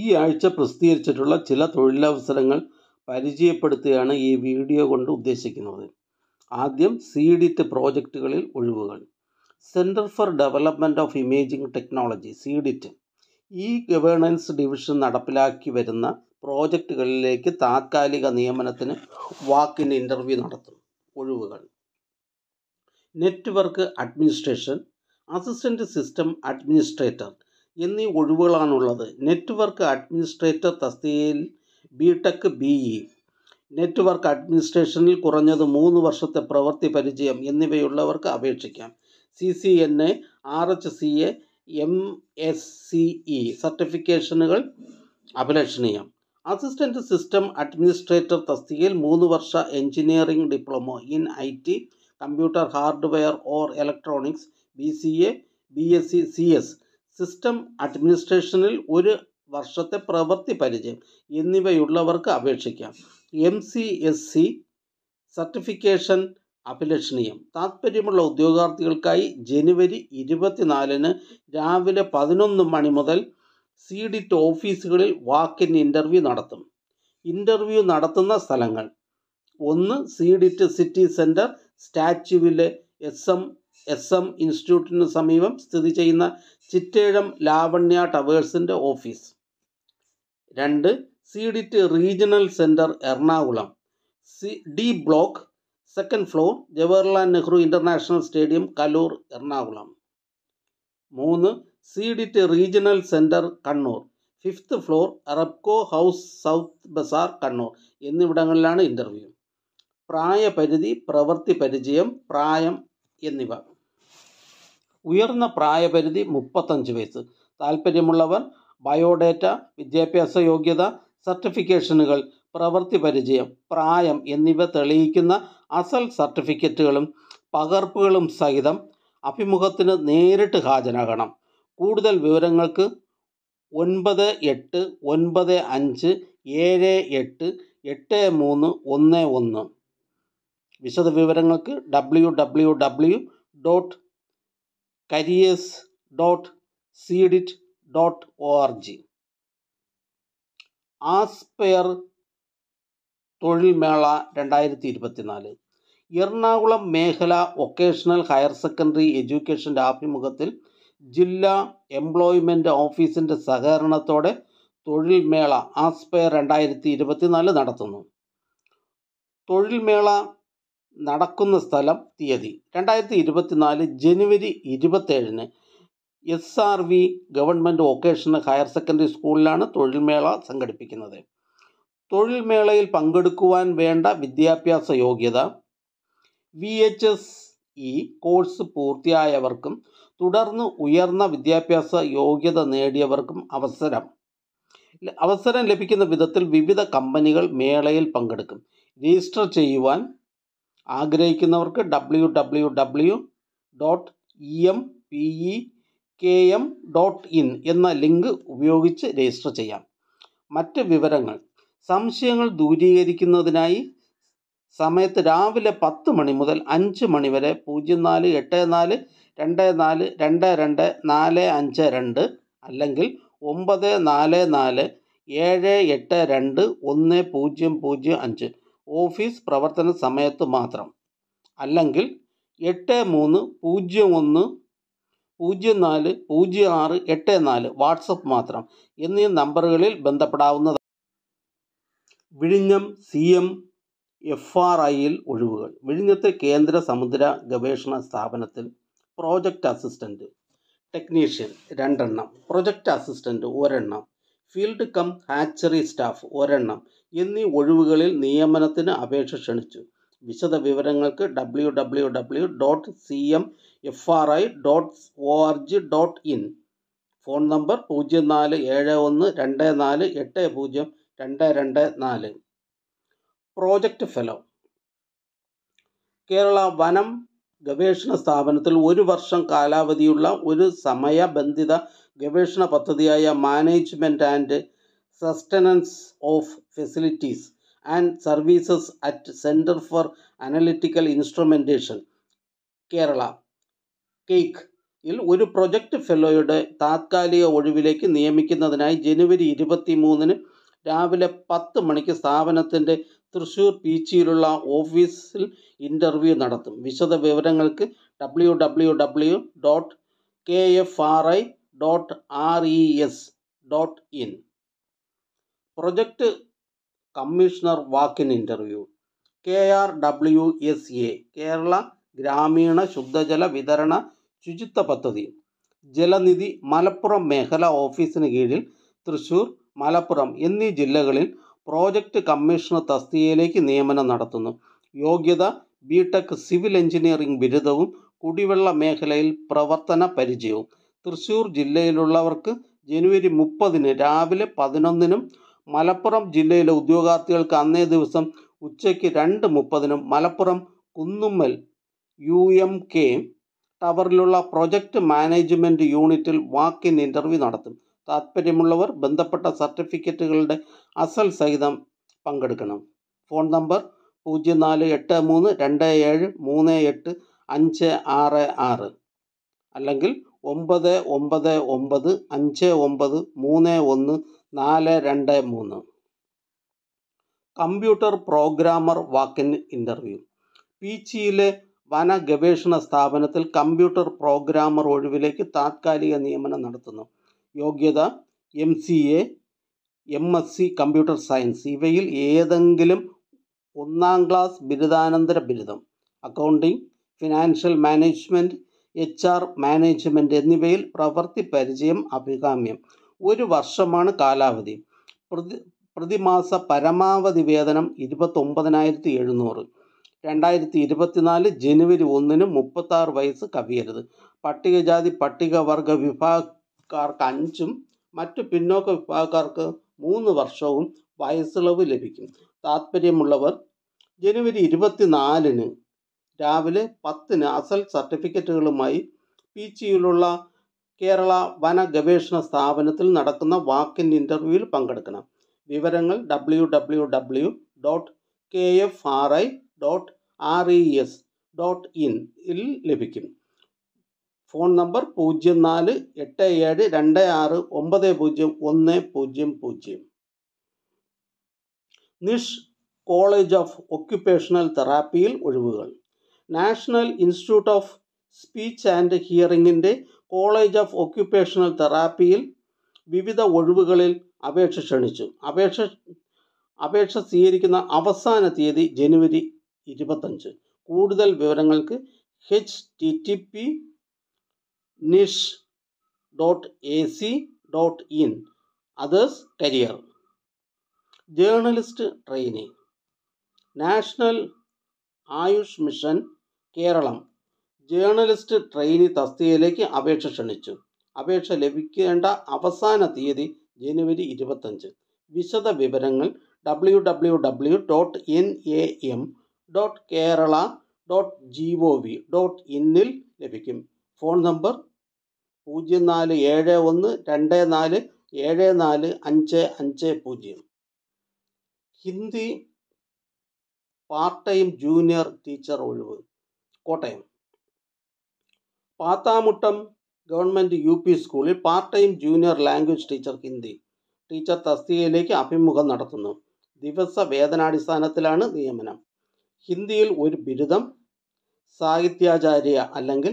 ഈ ആഴ്ച പ്രസിദ്ധീകരിച്ചിട്ടുള്ള ചില തൊഴിലവസരങ്ങൾ പരിചയപ്പെടുത്തുകയാണ് ഈ വീഡിയോ കൊണ്ട് ഉദ്ദേശിക്കുന്നത് ആദ്യം സി ഡിറ്റ് പ്രോജക്റ്റുകളിൽ ഒഴിവുകൾ centre for development of imaging technology C DIT e governance division നടപ്പിലാക്കി വരുന്ന പ്രോജക്റ്റുകളിലേക്ക് താത്കാലിക നിയമനത്തിന് വാക്കിൻ ഇൻ്റർവ്യൂ നടത്തും ഒഴിവുകൾ network administration assistant system administrator എന്നീ ഒഴിവുകളാണുള്ളത് നെറ്റ്വർക്ക് അഡ്മിനിസ്ട്രേറ്റർ തസ്തികയിൽ B tech B E network അഡ്മിനിസ്ട്രേഷനിൽ കുറഞ്ഞത് മൂന്ന് വർഷത്തെ പ്രവൃത്തി പരിചയം എന്നിവയുള്ളവർക്ക് അപേക്ഷിക്കാം C C N A R H C A M S C E സർട്ടിഫിക്കേഷനുകൾ അഭിലഷണീയം അസിസ്റ്റൻ്റ് സിസ്റ്റം അഡ്മിനിസ്ട്രേറ്റർ തസ്തികയിൽ മൂന്ന് വർഷ engineering diploma in I T computer hardware or electronics B C A B S C C S system അഡ്മിനിസ്ട്രേഷനിൽ ഒരു വർഷത്തെ പ്രവൃത്തി പരിചയം എന്നിവയുള്ളവർക്ക് അപേക്ഷിക്കാം M C S C certification അഭിലഷണീയം താത്പര്യമുള്ള ഉദ്യോഗാർത്ഥികൾക്കായി ജനുവരി ഇരുപത്തിനാലിന് രാവിലെ പതിനൊന്ന് മണി മുതൽ സി ഡിറ്റ് ഓഫീസുകളിൽ വാക്കിൻ ഇൻ്റർവ്യൂ നടത്തും ഇൻ്റർവ്യൂ നടത്തുന്ന സ്ഥലങ്ങൾ ഒന്ന് സി ഡിറ്റ് സിറ്റി സെൻറ്റർ സ്റ്റാച്യുവിലെ എസ് എം എസ് എം ഇൻസ്റ്റിറ്റ്യൂട്ടിന് സമീപം സ്ഥിതി ചെയ്യുന്ന ചിറ്റേഴം ലാവണ്യ ടവേഴ്സിൻ്റെ ഓഫീസ് രണ്ട് C DIT regional centre Ernakulam C D block second floor Jawaharlal Nehru international stadium Kaloor Ernakulam മൂന്ന് C DIT regional centre Kannur fifth floor Arabco house south bazaar Kannur എന്നിവിടങ്ങളിലാണ് ഇൻ്റർവ്യൂ പ്രായപരിധി പ്രവൃത്തി പരിചയം പ്രായം എന്നിവ ഉയർന്ന പ്രായപരിധി മുപ്പത്തഞ്ച് വയസ്സ് താൽപ്പര്യമുള്ളവർ ബയോഡേറ്റ വിദ്യാഭ്യാസ യോഗ്യത സർട്ടിഫിക്കേഷനുകൾ പ്രവൃത്തി പരിചയം പ്രായം എന്നിവ തെളിയിക്കുന്ന അസൽ സർട്ടിഫിക്കറ്റുകളും പകർപ്പുകളും സഹിതം അഭിമുഖത്തിന് നേരിട്ട് ഹാജരാകണം കൂടുതൽ വിവരങ്ങൾക്ക് ഒൻപത് എട്ട് ഒൻപത് അഞ്ച് ഏഴ് എട്ട് എട്ട് മൂന്ന് ഒന്ന് ഒന്ന് വിശദവിവരങ്ങൾക്ക് W W W dot careers dot C DIT dot O R G Aspire തൊഴിൽ മേള രണ്ടായിരത്തി ഇരുപത്തിനാല് എറണാകുളം മേഖല വൊക്കേഷണൽ ഹയർ സെക്കൻഡറി എഡ്യൂക്കേഷൻ്റെ ആഭിമുഖ്യത്തിൽ ജില്ലാ എംപ്ലോയ്മെൻ്റ് ഓഫീസിൻ്റെ സഹകരണത്തോടെ തൊഴിൽ മേള ആസ്പെയർ രണ്ടായിരത്തി ഇരുപത്തിനാല് നടത്തുന്നു തൊഴിൽ മേള നടക്കുന്ന സ്ഥലം തീയതി രണ്ടായിരത്തി ഇരുപത്തിനാല് ജനുവരി ഇരുപത്തേഴിന് S R V government vocational higher secondary സ്കൂളിലാണ് തൊഴിൽമേള സംഘടിപ്പിക്കുന്നത് തൊഴിൽമേളയിൽ പങ്കെടുക്കുവാൻ വേണ്ട വിദ്യാഭ്യാസ യോഗ്യത V H S E course പൂർത്തിയായവർക്കും തുടർന്ന് ഉയർന്ന വിദ്യാഭ്യാസ യോഗ്യത നേടിയവർക്കും അവസരം അവസരം ലഭിക്കുന്ന വിധത്തിൽ വിവിധ കമ്പനികൾ മേളയിൽ പങ്കെടുക്കും രജിസ്റ്റർ ചെയ്യുവാൻ ആഗ്രഹിക്കുന്നവർക്ക് W W W dot E M P E K M dot in എന്ന ലിങ്ക് ഉപയോഗിച്ച് രജിസ്റ്റർ ചെയ്യാം മറ്റ് വിവരങ്ങൾ സംശയങ്ങൾ ദൂരീകരിക്കുന്നതിനായി സമയത്ത് രാവിലെ പത്ത് മണി മുതൽ അഞ്ച് മണി വരെ പൂജ്യം നാല് എട്ട് നാല് രണ്ട് നാല് രണ്ട് രണ്ട് നാല് അഞ്ച് രണ്ട് അല്ലെങ്കിൽ ഒമ്പത് നാല് നാല് ഏഴ് എട്ട് രണ്ട് ഒന്ന് പൂജ്യം പൂജ്യം അഞ്ച് ഓഫീസ് പ്രവർത്തന സമയത്ത് മാത്രം അല്ലെങ്കിൽ എട്ട് മൂന്ന് പൂജ്യം ഒന്ന് പൂജ്യം നാല് പൂജ്യം ആറ് എട്ട് നാല് വാട്സപ്പ് മാത്രം എന്നീ നമ്പറുകളിൽ ബന്ധപ്പെടാവുന്നതാണ് വിഴിഞ്ഞം സി എം എഫ് ആർ ഐയിൽ ഒഴിവുകൾ വിഴിഞ്ഞത്തെ കേന്ദ്ര സമുദ്ര ഗവേഷണ സ്ഥാപനത്തിൽ പ്രോജക്റ്റ് അസിസ്റ്റൻറ്റ് ടെക്നീഷ്യൻ രണ്ടെണ്ണം പ്രൊജക്റ്റ് അസിസ്റ്റൻറ്റ് ഒരെണ്ണം ഫീൽഡ് കം ഹാച്ചറി സ്റ്റാഫ് ഒരെണ്ണം എന്നീ ഒഴിവുകളിൽ നിയമനത്തിന് അപേക്ഷ ക്ഷണിച്ചു വിശദ വിവരങ്ങൾക്ക് W W W dot C M F R I dot O R G dot in phone number പൂജ്യം നാല് ഏഴ് ഒന്ന് രണ്ട് നാല് എട്ട് പൂജ്യം രണ്ട് രണ്ട് നാല് പ്രോജക്റ്റ് ഫെലോ കേരള വനം ഗവേഷണ സ്ഥാപനത്തിൽ ഒരു വർഷം കാലാവധിയുള്ള ഒരു സമയബന്ധിത ഗവേഷണ പദ്ധതിയായ management and sustenance of facilities and services at centre for analytical instrumentation Kerala കേക്ക് ഇൽ ഒരു പ്രൊജക്ട് ഫെലോയുടെ താത്കാലിക ഒഴിവിലേക്ക് നിയമിക്കുന്നതിനായി ജനുവരി ഇരുപത്തി മൂന്നിന് രാവിലെ പത്ത് മണിക്ക് സ്ഥാപനത്തിൻ്റെ തൃശൂർ പീച്ചിയിലുള്ള ഓഫീസിൽ ഇൻ്റർവ്യൂ നടത്തും വിശദ വിവരങ്ങൾക്ക് W W W dot K F R I dot R E S dot in project commissioner walk in interview K R W S A Kerala ഗ്രാമീണ ശുദ്ധജല വിതരണ ശുചിത്വ പദ്ധതി ജലനിധി മലപ്പുറം മേഖല ഓഫീസിന് കീഴിൽ തൃശൂർ മലപ്പുറം എന്നീ ജില്ലകളിൽ പ്രോജക്റ്റ് കമ്മീഷണർ തസ്തികയിലേക്ക് നിയമനം നടത്തുന്നു യോഗ്യത ബി ടെക് സിവിൽ എഞ്ചിനീയറിംഗ് ബിരുദവും കുടിവെള്ള മേഖലയിൽ പ്രവർത്തന പരിചയവും തൃശൂർ ജില്ലയിലുള്ളവർക്ക് ജനുവരി മുപ്പതിന് രാവിലെ പതിനൊന്നിനും മലപ്പുറം ജില്ലയിലെ ഉദ്യോഗാർത്ഥികൾക്ക് അന്നേ ദിവസം ഉച്ചയ്ക്ക് രണ്ട് മുപ്പതിനും Malappuram Kunnummal U M K ടവറിലുള്ള പ്രൊജക്ട് മാനേജ്മെൻറ്റ് യൂണിറ്റിൽ വാക്ക് ഇൻ ഇൻ്റർവ്യൂ നടത്തും താൽപ്പര്യമുള്ളവർ ബന്ധപ്പെട്ട സർട്ടിഫിക്കറ്റുകളുടെ അസൽ സഹിതം പങ്കെടുക്കണം ഫോൺ നമ്പർ പൂജ്യം നാല് എട്ട് മൂന്ന് രണ്ട് ഏഴ് മൂന്ന് എട്ട് അഞ്ച് ആറ് ആറ് അല്ലെങ്കിൽ ഒമ്പത് ഒമ്പത് ഒമ്പത് അഞ്ച് ഒമ്പത് മൂന്ന് ഒന്ന് നാല് രണ്ട് മൂന്ന് കമ്പ്യൂട്ടർ പ്രോഗ്രാമർ വാക്കിൻ ഇൻ്റർവ്യൂ പീച്ചിയിലെ വന ഗവേഷണ സ്ഥാപനത്തിൽ കമ്പ്യൂട്ടർ പ്രോഗ്രാമർ ഒഴിവിലേക്ക് താത്കാലിക നിയമനം നടത്തുന്നു യോഗ്യത M C A M S C computer science ഇവയിൽ ഏതെങ്കിലും ഒന്നാം ക്ലാസ് ബിരുദാനന്തര ബിരുദം accounting financial management H R management എന്നിവയിൽ പ്രവൃത്തി പരിചയം അഭികാമ്യം ഒരു വർഷമാണ് കാലാവധി പ്രതി പ്രതിമാസ പരമാവധി വേതനം ഇരുപത്തൊമ്പതിനായിരത്തി എഴുന്നൂറ് രണ്ടായിരത്തി ഇരുപത്തിനാല് ജനുവരി ഒന്നിന് മുപ്പത്താറ് വയസ്സ് കവിയരുത് പട്ടികജാതി പട്ടികവർഗ വിഭാഗക്കാർക്ക് അഞ്ചും മറ്റു പിന്നോക്ക വിഭാഗക്കാർക്ക് മൂന്ന് വർഷവും വയസ്സിളവ് ലഭിക്കും താത്പര്യമുള്ളവർ ജനുവരി ഇരുപത്തിനാലിന് രാവിലെ പത്തിന് അസൽ സർട്ടിഫിക്കറ്റുകളുമായി പി ജിയിലുള്ള കേരള വന ഗവേഷണ സ്ഥാപനത്തിൽ നടക്കുന്ന വാക്കിൻ ഇൻ്റർവ്യൂവിൽ പങ്കെടുക്കണം വിവരങ്ങൾ W W W dot K F R I dot R E S dot in ലഭിക്കും ഫോൺ നമ്പർ പൂജ്യം നാല് എട്ട് ഏഴ് രണ്ട് ആറ് ഒമ്പത് പൂജ്യം ഒന്ന് പൂജ്യം പൂജ്യം നിഷ് കോളേജ് ഓഫ് ഒക്യുപ്പേഷണൽ തെറാപ്പിയിൽ ഒഴിവുകൾ national institute of speech and ഹിയറിങ്ങിൻ്റെ കോളേജ് ഓഫ് ഒക്യുപ്പേഷണൽ തെറാപ്പിയിൽ വിവിധ ഒഴിവുകളിൽ അപേക്ഷ ക്ഷണിച്ചു അപേക്ഷ അപേക്ഷ സ്വീകരിക്കുന്ന അവസാന തീയതി ജനുവരി ഇരുപത്തഞ്ച് കൂടുതൽ വിവരങ്ങൾക്ക് H T T P NISH dot A C dot in others career journalist training national Ayush mission Keralam journalist trainee തസ്തികയിലേക്ക് അപേക്ഷ ക്ഷണിച്ചു അപേക്ഷ ലഭിക്കേണ്ട അവസാന തീയതി ജനുവരി ഇരുപത്തഞ്ച് വിശദ വിവരങ്ങൾ W W W dot N A M dot Kerala dot G O V dot ഇന്നിൽ ലഭിക്കും ഫോൺ നമ്പർ പൂജ്യം നാല് ഏഴ് ഒന്ന് രണ്ട് നാല് ഏഴ് നാല് അഞ്ച് അഞ്ച് പൂജ്യം Hindi part time junior teacher ഒഴിവ് Kottayam Pathamuttam government U P സ്കൂളിൽ part time junior language teacher Hindi teacher തസ്തികയിലേക്ക് അഭിമുഖം നടത്തുന്നു ദിവസ വേതനാടിസ്ഥാനത്തിലാണ് നിയമനം ഹിന്ദിയിൽ ഒരു ബിരുദം സാഹിത്യാചാര്യ അല്ലെങ്കിൽ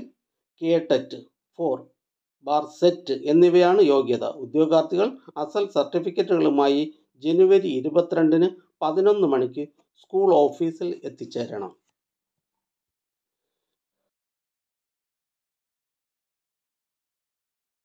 കേട്ടറ്റ് ഫോർ ബാർ സെറ്റ് എന്നിവയാണ് യോഗ്യത ഉദ്യോഗാർത്ഥികൾ അസൽ സർട്ടിഫിക്കറ്റുകളുമായി ജനുവരി ഇരുപത്തിരണ്ടിന് പതിനൊന്ന് മണിക്ക് സ്കൂൾ ഓഫീസിൽ എത്തിച്ചേരണം